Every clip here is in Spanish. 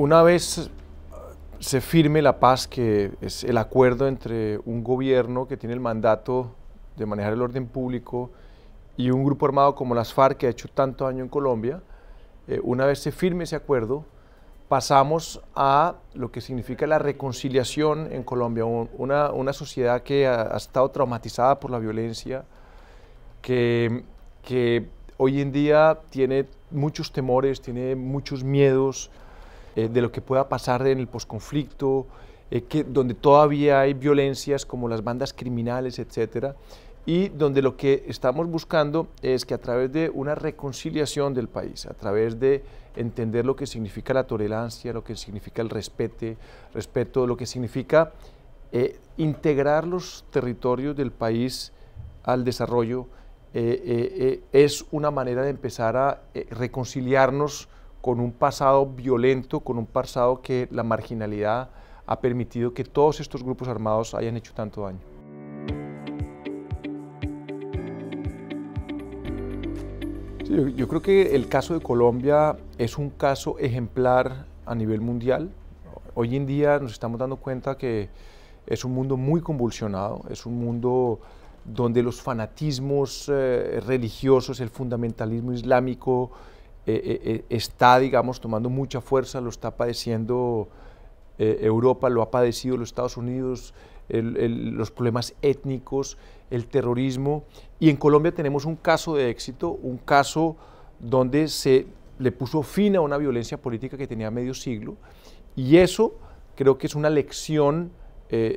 una vez eh, se firme la paz, que es el acuerdo entre un gobierno que tiene el mandato de manejar el orden público y un grupo armado como las FARC, que ha hecho tanto daño en Colombia, eh, una vez se firme ese acuerdo, pasamos a lo que significa la reconciliación en Colombia, una, sociedad que ha, estado traumatizada por la violencia, que, que hoy en día tiene muchos temores, tiene muchos miedos, eh, de lo que pueda pasar en el posconflicto, eh, donde todavía hay violencias como las bandas criminales, etcétera, y donde lo que estamos buscando es que a través de una reconciliación del país, a través de entender lo que significa la tolerancia, lo que significa el respete, respeto, lo que significa eh, integrar los territorios del país al desarrollo, es una manera de empezar a reconciliarnos con un pasado violento, con un pasado que la marginalidad ha permitido que todos estos grupos armados hayan hecho tanto daño. yo, creo que el caso de Colombia es un caso ejemplar a nivel mundial. Hoy en día nos estamos dando cuenta que es un mundo muy convulsionado, es un mundo donde los fanatismos eh, religiosos, el fundamentalismo islámico, eh, eh, eh, está, digamos, tomando mucha fuerza, lo está padeciendo Europa, lo ha padecido los Estados Unidos, los problemas étnicos, el terrorismo. Y en Colombia tenemos un caso de éxito, un caso donde se le puso fin a una violencia política que tenía medio siglo. Y eso creo que es una lección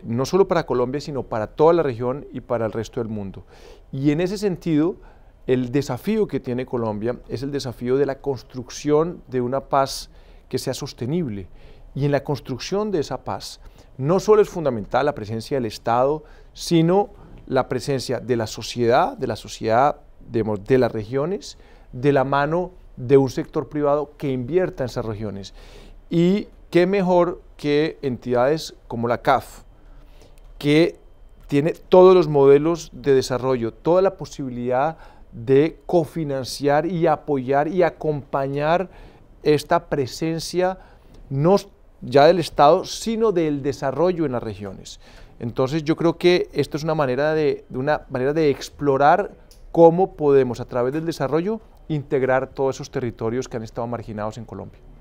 no solo para Colombia, sino para toda la región y para el resto del mundo. Y en ese sentido, el desafío que tiene Colombia es el desafío de la construcción de una paz que sea sostenible. Y en la construcción de esa paz no solo es fundamental la presencia del Estado, sino la presencia de la sociedad, de la sociedad de, las regiones, de la mano de un sector privado que invierta en esas regiones. Y qué mejor que entidades como la CAF, que tiene todos los modelos de desarrollo, toda la posibilidad de cofinanciar y apoyar y acompañar esta presencia no ya del Estado, sino del desarrollo en las regiones. Entonces yo creo que esto es una manera de, de una manera de explorar cómo podemos a través del desarrollo integrar todos esos territorios que han estado marginados en Colombia.